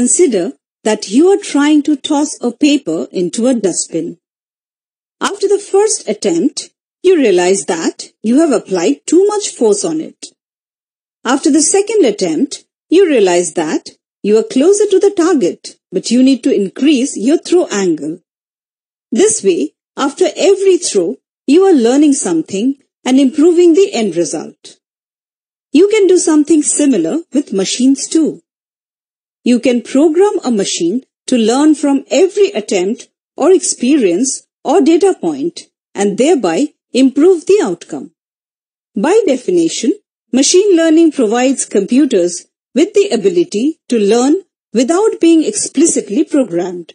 Consider that you are trying to toss a paper into a dustbin. After the first attempt, you realize that you have applied too much force on it. After the second attempt, you realize that you are closer to the target, but you need to increase your throw angle. This way, after every throw, you are learning something and improving the end result. You can do something similar with machines too. You can program a machine to learn from every attempt or experience or data point and thereby improve the outcome. By definition, machine learning provides computers with the ability to learn without being explicitly programmed.